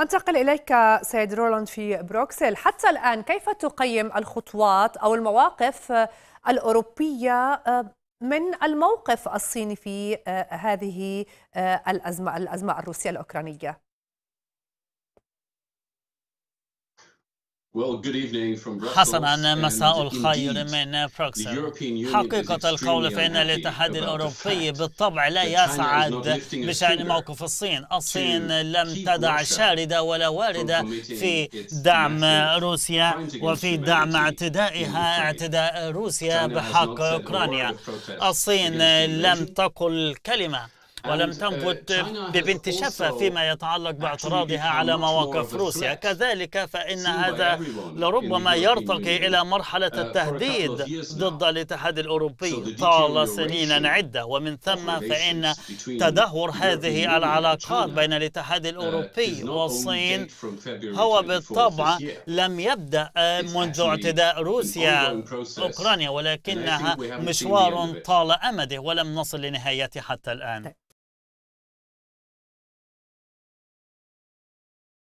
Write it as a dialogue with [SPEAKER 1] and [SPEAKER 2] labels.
[SPEAKER 1] أنتقل إليك سيد رولاند في بروكسل حتى الآن كيف تقيم الخطوات أو المواقف الأوروبية آه، من الموقف الصيني في آه، هذه آه، الأزمة الأزمة الروسية الأوكرانية
[SPEAKER 2] حسنا مساء الخير من بروكسل حقيقة القول فإن الاتحاد الأوروبي بالطبع لا يسعد بشأن موقف الصين الصين لم تدع شاردة ولا واردة في دعم روسيا وفي دعم اعتدائها اعتداء روسيا بحق أوكرانيا الصين لم تقل كلمة ولم آه، ببنت شفة فيما يتعلق باعتراضها على مواقف روسيا كذلك فإن هذا لربما يرتقي إلى مرحلة آه، التهديد ضد الاتحاد الأوروبي طال سنين عدة ومن ثم فإن تدهور هذه العلاقات بين الاتحاد uh, الأوروبي والصين هو بالطبع لم يبدأ آه، منذ اعتداء روسيا أوكرانيا ولكنها مشوار طال أمده ولم نصل لنهايته حتى الآن طيب.